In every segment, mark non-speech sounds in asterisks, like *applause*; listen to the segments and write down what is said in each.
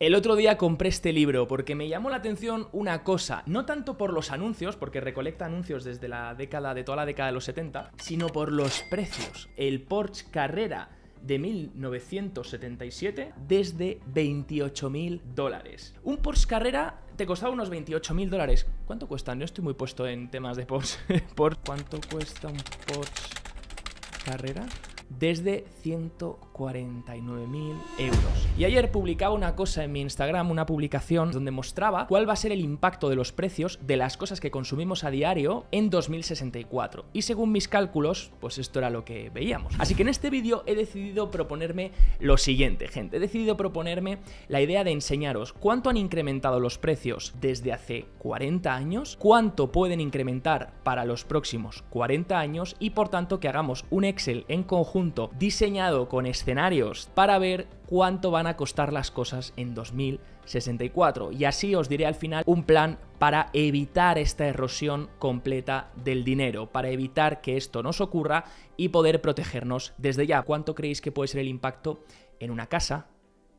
El otro día compré este libro porque me llamó la atención una cosa, no tanto por los anuncios, porque recolecta anuncios desde la década de toda la década de los 70, sino por los precios. El Porsche Carrera de 1977 desde 28.000 dólares. Un Porsche Carrera te costaba unos 28.000 dólares. ¿Cuánto cuesta? No estoy muy puesto en temas de Porsche. *laughs* ¿Por cuánto cuesta un Porsche Carrera? Desde 100 49.000 euros. Y ayer publicaba una cosa en mi Instagram, una publicación donde mostraba cuál va a ser el impacto de los precios de las cosas que consumimos a diario en 2064. Y según mis cálculos, pues esto era lo que veíamos. Así que en este vídeo he decidido proponerme lo siguiente, gente. He decidido proponerme la idea de enseñaros cuánto han incrementado los precios desde hace 40 años, cuánto pueden incrementar para los próximos 40 años y por tanto que hagamos un Excel en conjunto diseñado con este para ver cuánto van a costar las cosas en 2064. Y así os diré al final un plan para evitar esta erosión completa del dinero, para evitar que esto nos ocurra y poder protegernos desde ya. ¿Cuánto creéis que puede ser el impacto en una casa,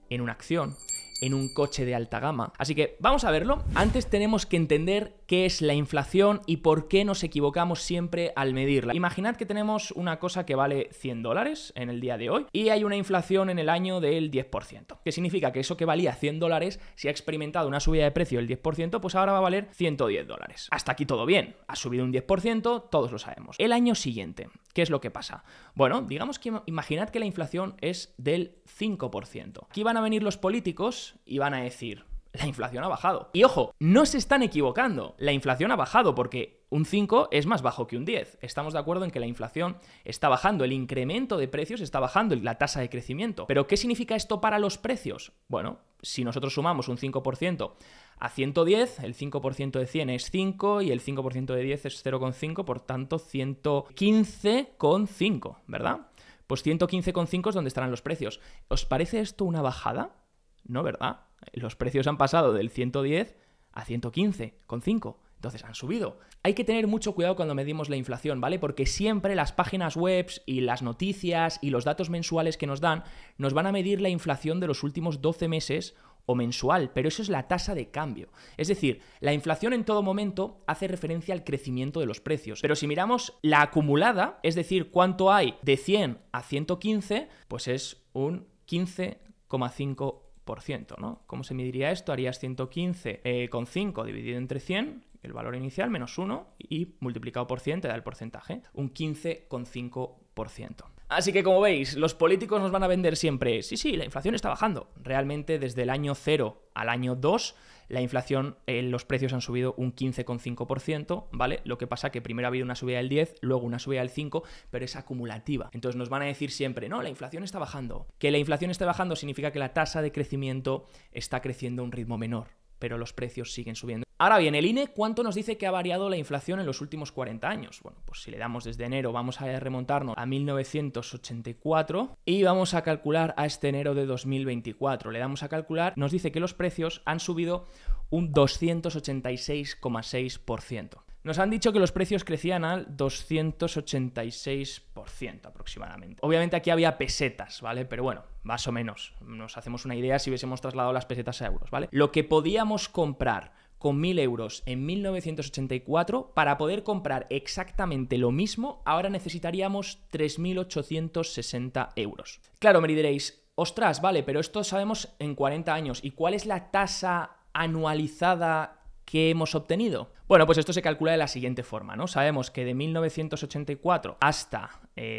en una acción? en un coche de alta gama. Así que vamos a verlo. Antes tenemos que entender qué es la inflación y por qué nos equivocamos siempre al medirla. Imaginad que tenemos una cosa que vale 100 dólares en el día de hoy y hay una inflación en el año del 10%, que significa que eso que valía 100 dólares, si ha experimentado una subida de precio del 10%, pues ahora va a valer 110 dólares. Hasta aquí todo bien, ha subido un 10%, todos lo sabemos. El año siguiente, ¿qué es lo que pasa? Bueno, digamos que imaginad que la inflación es del 5%. Aquí van a venir los políticos y van a decir, la inflación ha bajado. Y ojo, no se están equivocando, la inflación ha bajado porque un 5 es más bajo que un 10. Estamos de acuerdo en que la inflación está bajando, el incremento de precios está bajando, la tasa de crecimiento. Pero ¿qué significa esto para los precios? Bueno, si nosotros sumamos un 5% a 110, el 5% de 100 es 5 y el 5% de 10 es 0,5, por tanto 115,5, ¿verdad? Pues 115,5 es donde estarán los precios. ¿Os parece esto una bajada? No, ¿verdad? Los precios han pasado del 110 a 115,5. Entonces han subido. Hay que tener mucho cuidado cuando medimos la inflación, ¿vale? Porque siempre las páginas web y las noticias y los datos mensuales que nos dan nos van a medir la inflación de los últimos 12 meses o mensual, pero eso es la tasa de cambio. Es decir, la inflación en todo momento hace referencia al crecimiento de los precios, pero si miramos la acumulada, es decir, cuánto hay de 100 a 115, pues es un 15,5 ¿no? ¿Cómo se mediría esto? Harías 115,5 eh, dividido entre 100, el valor inicial, menos 1, y multiplicado por 100 te da el porcentaje, un 15,5%. Así que como veis, los políticos nos van a vender siempre, sí, sí, la inflación está bajando. Realmente desde el año 0 al año 2 la inflación, eh, los precios han subido un 15,5%, ¿vale? Lo que pasa que primero ha habido una subida del 10, luego una subida del 5, pero es acumulativa. Entonces nos van a decir siempre, no, la inflación está bajando. Que la inflación esté bajando significa que la tasa de crecimiento está creciendo a un ritmo menor, pero los precios siguen subiendo. Ahora bien, el INE, ¿cuánto nos dice que ha variado la inflación en los últimos 40 años? Bueno, pues si le damos desde enero, vamos a remontarnos a 1984 y vamos a calcular a este enero de 2024. Le damos a calcular, nos dice que los precios han subido un 286,6%. Nos han dicho que los precios crecían al 286% aproximadamente. Obviamente aquí había pesetas, ¿vale? Pero bueno, más o menos. Nos hacemos una idea si hubiésemos trasladado las pesetas a euros, ¿vale? Lo que podíamos comprar con 1.000 euros en 1984, para poder comprar exactamente lo mismo, ahora necesitaríamos 3.860 euros. Claro, me diréis, ostras, vale, pero esto sabemos en 40 años. ¿Y cuál es la tasa anualizada que hemos obtenido? Bueno, pues esto se calcula de la siguiente forma, ¿no? Sabemos que de 1984 hasta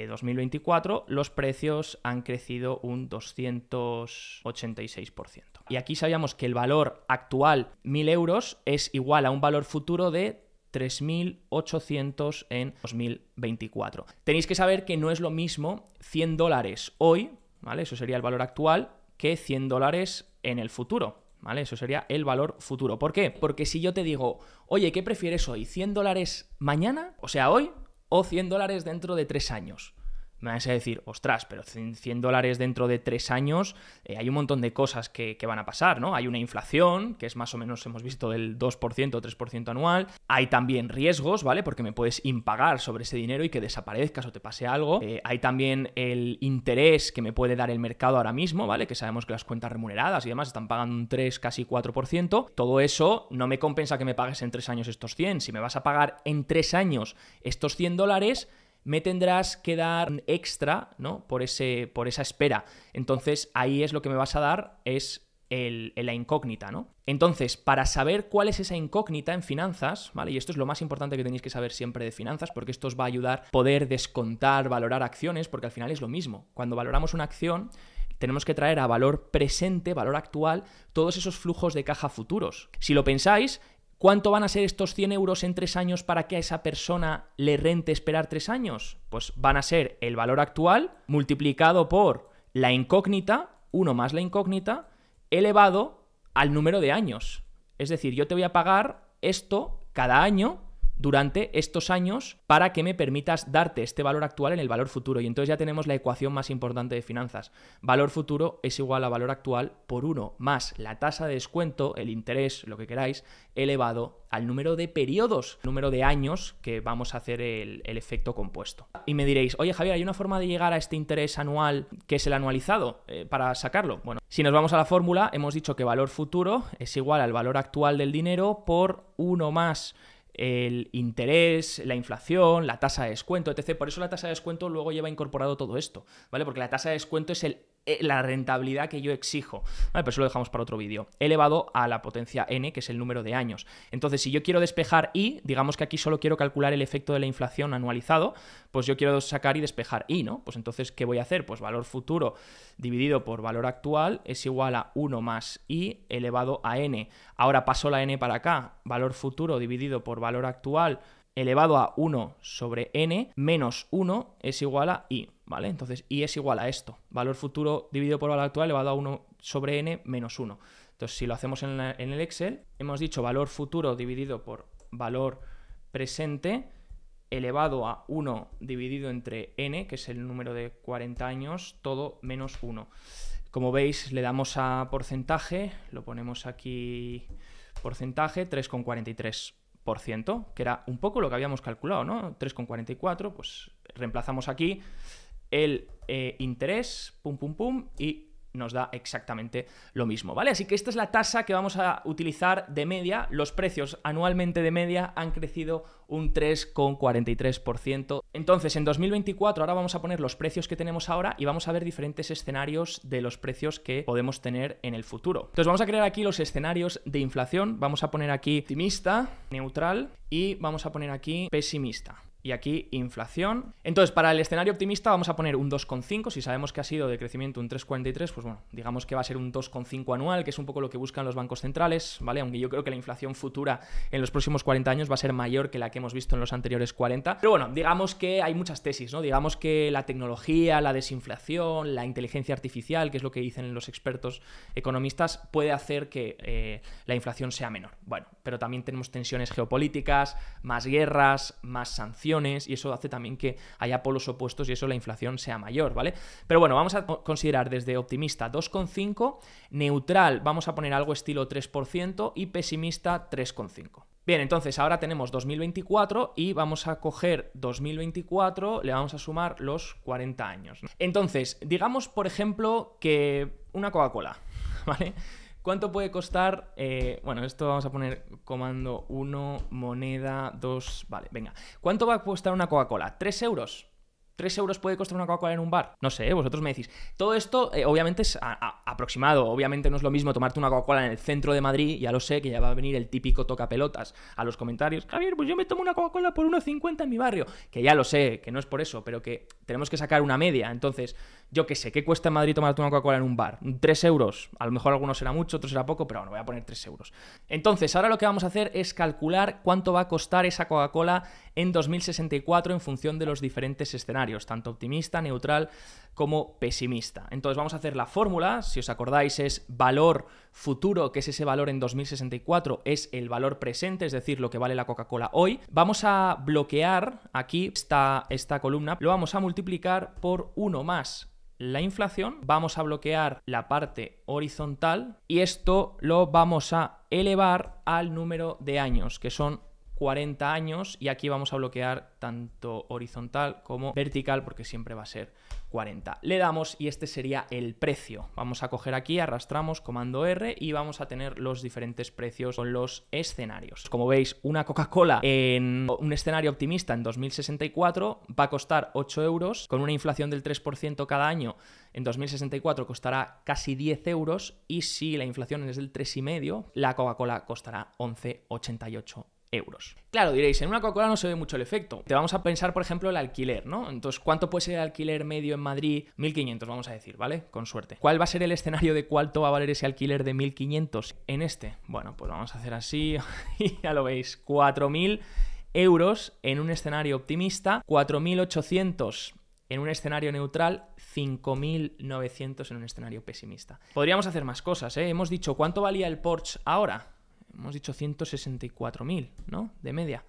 2024 eh, los precios han crecido un 286% y aquí sabíamos que el valor actual 1000 euros es igual a un valor futuro de 3.800 en 2024. Tenéis que saber que no es lo mismo 100 dólares hoy, ¿vale? Eso sería el valor actual, que 100 dólares en el futuro. ¿Vale? Eso sería el valor futuro. ¿Por qué? Porque si yo te digo, oye, ¿qué prefieres hoy? ¿100 dólares mañana? O sea, hoy, o 100 dólares dentro de tres años me vais a decir, ostras, pero 100 dólares dentro de tres años, eh, hay un montón de cosas que, van a pasar, ¿no? Hay una inflación, que es más o menos, hemos visto, del 2% o 3% anual. Hay también riesgos, ¿vale? Porque me puedes impagar sobre ese dinero y que desaparezcas o te pase algo. Eh, hay también el interés que me puede dar el mercado ahora mismo, ¿vale? Que sabemos que las cuentas remuneradas y demás están pagando un 3, casi 4%. Todo eso no me compensa que me pagues en tres años estos 100. Si me vas a pagar en tres años estos 100 dólares, me tendrás que dar extra, ¿no? Por, ese, por esa espera. Entonces ahí es lo que me vas a dar, es la incógnita, ¿no? Entonces, para saber cuál es esa incógnita en finanzas, ¿vale? Y esto es lo más importante que tenéis que saber siempre de finanzas, porque esto os va a ayudar a poder descontar, valorar acciones, porque al final es lo mismo. Cuando valoramos una acción, tenemos que traer a valor presente, valor actual, todos esos flujos de caja futuros. Si lo pensáis, ¿Cuánto van a ser estos 100 euros en tres años para que a esa persona le rente esperar tres años? Pues van a ser el valor actual multiplicado por la incógnita, 1 más la incógnita, elevado al número de años. Es decir, yo te voy a pagar esto cada año durante estos años para que me permitas darte este valor actual en el valor futuro. Y entonces ya tenemos la ecuación más importante de finanzas. Valor futuro es igual a valor actual por 1 más la tasa de descuento, el interés, lo que queráis, elevado al número de periodos, número de años que vamos a hacer el, efecto compuesto. Y me diréis, oye Javier, ¿hay una forma de llegar a este interés anual que es el anualizado eh, para sacarlo? Bueno, si nos vamos a la fórmula, hemos dicho que valor futuro es igual al valor actual del dinero por 1 más el interés, la inflación, la tasa de descuento, etc. Por eso la tasa de descuento luego lleva incorporado todo esto, ¿vale? Porque la tasa de descuento es el eh, la rentabilidad que yo exijo. Vale, pero eso lo dejamos para otro vídeo. Elevado a la potencia n, que es el número de años. Entonces, si yo quiero despejar i, digamos que aquí solo quiero calcular el efecto de la inflación anualizado, pues yo quiero sacar y despejar i, ¿no? Pues entonces, ¿qué voy a hacer? Pues valor futuro dividido por valor actual es igual a 1 más i elevado a n. Ahora paso la n para acá. Valor futuro dividido por valor actual elevado a 1 sobre n menos 1 es igual a i. Entonces, y es igual a esto, valor futuro dividido por valor actual elevado a 1 sobre n menos 1. Entonces, si lo hacemos en, en el Excel, hemos dicho valor futuro dividido por valor presente elevado a 1 dividido entre n, que es el número de 40 años, todo menos 1. Como veis, le damos a porcentaje, lo ponemos aquí porcentaje, 3,43%, que era un poco lo que habíamos calculado, ¿no? 3,44, pues reemplazamos aquí el eh, interés, pum, pum, pum, y nos da exactamente lo mismo, ¿vale? Así que esta es la tasa que vamos a utilizar de media. Los precios anualmente de media han crecido un 3,43%. Entonces, en 2024 ahora vamos a poner los precios que tenemos ahora y vamos a ver diferentes escenarios de los precios que podemos tener en el futuro. Entonces, vamos a crear aquí los escenarios de inflación. Vamos a poner aquí optimista, neutral y vamos a poner aquí pesimista y aquí inflación. Entonces, para el escenario optimista vamos a poner un 2,5. Si sabemos que ha sido de crecimiento un 3,43, pues bueno, digamos que va a ser un 2,5 anual, que es un poco lo que buscan los bancos centrales, ¿vale? Aunque yo creo que la inflación futura en los próximos 40 años va a ser mayor que la que hemos visto en los anteriores 40. Pero bueno, digamos que hay muchas tesis, ¿no? Digamos que la tecnología, la desinflación, la inteligencia artificial, que es lo que dicen los expertos economistas, puede hacer que eh, la inflación sea menor. Bueno, pero también tenemos tensiones geopolíticas, más guerras, más sanciones y eso hace también que haya polos opuestos y eso la inflación sea mayor, ¿vale? Pero bueno, vamos a considerar desde optimista 2,5, neutral vamos a poner algo estilo 3% y pesimista 3,5. Bien, entonces ahora tenemos 2024 y vamos a coger 2024, le vamos a sumar los 40 años. Entonces, digamos por ejemplo que una Coca-Cola, *laughs* ¿vale? ¿Cuánto puede costar? Eh, bueno, esto vamos a poner comando 1, moneda 2. Vale, venga. ¿Cuánto va a costar una Coca-Cola? ¿3 euros? 3 euros puede costar una Coca-Cola en un bar. No sé, vosotros me decís. Todo esto, eh, obviamente, es aproximado. Obviamente no es lo mismo tomarte una Coca-Cola en el centro de Madrid, ya lo sé, que ya va a venir el típico tocapelotas a los comentarios. Javier, pues yo me tomo una Coca-Cola por 1,50 en mi barrio. Que ya lo sé, que no es por eso, pero que tenemos que sacar una media. Entonces, yo qué sé, ¿qué cuesta en Madrid tomar una Coca-Cola en un bar? 3 euros. A lo mejor algunos será mucho, otros será poco, pero bueno, voy a poner 3 euros. Entonces, ahora lo que vamos a hacer es calcular cuánto va a costar esa Coca-Cola en 2064 en función de los diferentes escenarios, tanto optimista, neutral como pesimista. Entonces, vamos a hacer la fórmula, si os acordáis, es valor futuro, que es ese valor en 2064, es el valor presente, es decir, lo que vale la Coca-Cola hoy. Vamos a bloquear aquí esta, esta columna, lo vamos a multiplicar por uno más la inflación, vamos a bloquear la parte horizontal y esto lo vamos a elevar al número de años, que son 40 años y aquí vamos a bloquear tanto horizontal como vertical porque siempre va a ser 40. Le damos y este sería el precio. Vamos a coger aquí, arrastramos comando R y vamos a tener los diferentes precios con los escenarios. Como veis, una Coca-Cola en un escenario optimista en 2064 va a costar 8 euros, con una inflación del 3% cada año en 2064 costará casi 10 euros y si la inflación es del 3,5, la Coca-Cola costará 11,88 euros. Claro, diréis, en una Coca-Cola no se ve mucho el efecto. Te vamos a pensar, por ejemplo, el alquiler, ¿no? Entonces, ¿cuánto puede ser el alquiler medio en Madrid? 1.500, vamos a decir, ¿vale? Con suerte. ¿Cuál va a ser el escenario de cuánto va a valer ese alquiler de 1.500 en este? Bueno, pues vamos a hacer así, *laughs* y ya lo veis, 4.000 euros en un escenario optimista, 4.800 en un escenario neutral, 5.900 en un escenario pesimista. Podríamos hacer más cosas, ¿eh? Hemos dicho cuánto valía el Porsche ahora hemos dicho 164.000, ¿no? De media.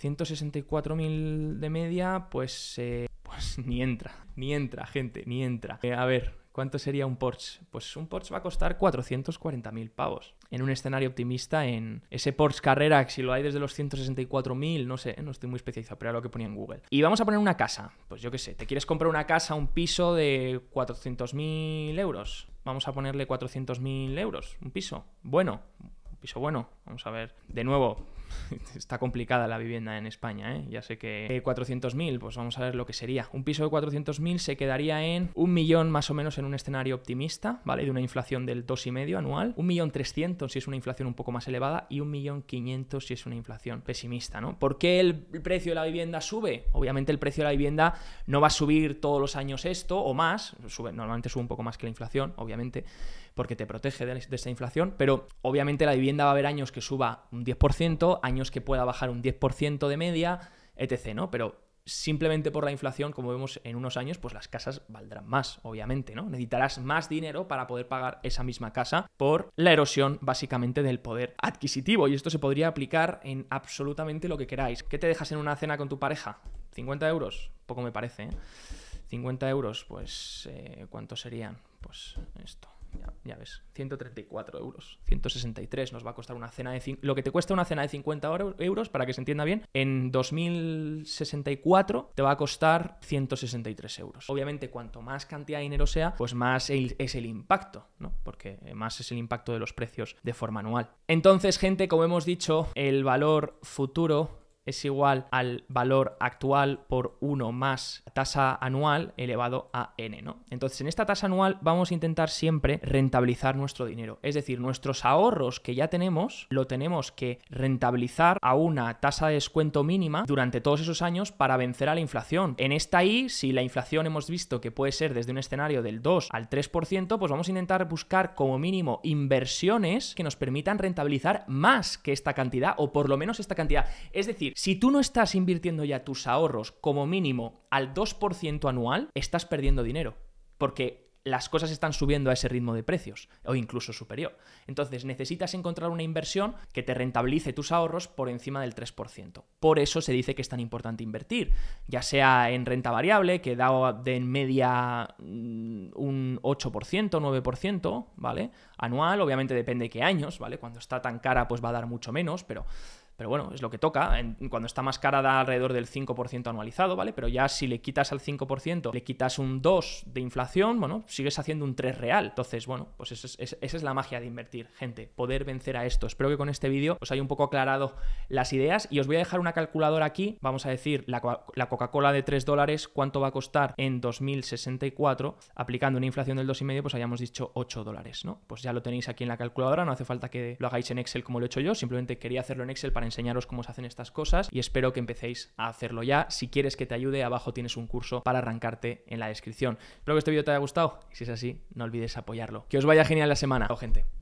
164.000 de media, pues, eh, pues *laughs* ni entra, ni entra, gente, ni entra. Eh, a ver, ¿cuánto sería un Porsche? Pues un Porsche va a costar 440.000 pavos. En un escenario optimista, en ese Porsche Carrera, que si lo hay desde los 164.000, no sé, no estoy muy especializado, pero era lo que ponía en Google. Y vamos a poner una casa, pues yo qué sé, te quieres comprar una casa, un piso de 400.000 euros. Vamos a ponerle 400.000 euros, un piso. Bueno, piso bueno. Vamos a ver, de nuevo, *laughs* está complicada la vivienda en España, ¿eh? ya sé que 400.000, pues vamos a ver lo que sería. Un piso de 400.000 se quedaría en un millón más o menos en un escenario optimista, ¿vale? De una inflación del 2,5 anual, un millón 300 si es una inflación un poco más elevada y un millón 500 si es una inflación pesimista, ¿no? ¿Por qué el precio de la vivienda sube? Obviamente el precio de la vivienda no va a subir todos los años esto o más, normalmente sube un poco más que la inflación, obviamente, porque te protege de, esta inflación, pero obviamente la vivienda va a haber años que suba un 10%, años que pueda bajar un 10% de media, etc., ¿no? Pero simplemente por la inflación, como vemos en unos años, pues las casas valdrán más, obviamente, ¿no? Necesitarás más dinero para poder pagar esa misma casa por la erosión básicamente del poder adquisitivo y esto se podría aplicar en absolutamente lo que queráis. ¿Qué te dejas en una cena con tu pareja? 50 euros, poco me parece. ¿eh? 50 euros, pues, eh, ¿cuánto serían? Pues esto. Ya, ves, 134 euros. 163 nos va a costar una cena de... Lo que te cuesta una cena de 50 euros, para que se entienda bien, en 2064 te va a costar 163 euros. Obviamente, cuanto más cantidad de dinero sea, pues más es el impacto, ¿no? Porque eh, más es el impacto de los precios de forma anual. Entonces, gente, como hemos dicho, el valor futuro es igual al valor actual por 1 más tasa anual elevado a n, ¿no? Entonces, en esta tasa anual vamos a intentar siempre rentabilizar nuestro dinero, es decir, nuestros ahorros que ya tenemos lo tenemos que rentabilizar a una tasa de descuento mínima durante todos esos años para vencer a la inflación. En esta I, si la inflación hemos visto que puede ser desde un escenario del 2 al 3%, pues vamos a intentar buscar como mínimo inversiones que nos permitan rentabilizar más que esta cantidad o por lo menos esta cantidad. Es decir, si tú no estás invirtiendo ya tus ahorros como mínimo al 2% anual, estás perdiendo dinero. Porque las cosas están subiendo a ese ritmo de precios o incluso superior. Entonces necesitas encontrar una inversión que te rentabilice tus ahorros por encima del 3%. Por eso se dice que es tan importante invertir, ya sea en renta variable, que da de en media mm, un 8%, 9%, ¿vale? Anual, obviamente depende de qué años, ¿vale? Cuando está tan cara pues va a dar mucho menos, pero pero bueno, es lo que toca. cuando está más cara da alrededor del 5% anualizado, ¿vale? Pero ya si le quitas al 5%, le quitas un 2 de inflación, bueno, sigues haciendo un 3 real. Entonces, bueno, pues esa es la magia de invertir, gente, poder vencer a esto. Espero que con este vídeo os haya un poco aclarado las ideas y os voy a dejar una calculadora aquí, vamos a decir, la, Coca-Cola de 3 dólares, cuánto va a costar en 2064, aplicando una inflación del 2,5, pues hayamos dicho 8 dólares, ¿no? Pues ya lo tenéis aquí en la calculadora, no hace falta que lo hagáis en Excel como lo he hecho yo, simplemente quería hacerlo en Excel para enseñaros cómo se hacen estas cosas y espero que empecéis a hacerlo ya. Si quieres que te ayude, abajo tienes un curso para arrancarte en la descripción. Espero que este vídeo te haya gustado y si es así, no olvides apoyarlo. Que os vaya genial la semana, Chao, gente.